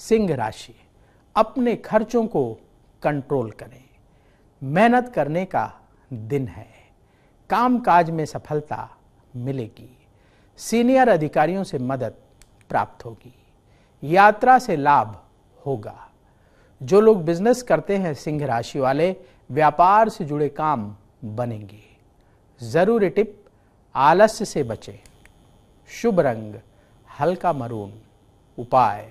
सिंह राशि अपने खर्चों को कंट्रोल करें मेहनत करने का दिन है काम काज में सफलता मिलेगी सीनियर अधिकारियों से मदद प्राप्त होगी यात्रा से लाभ होगा जो लोग बिजनेस करते हैं सिंह राशि वाले व्यापार से जुड़े काम बनेंगे ज़रूरी टिप आलस्य से बचें शुभ रंग हल्का मरून उपाय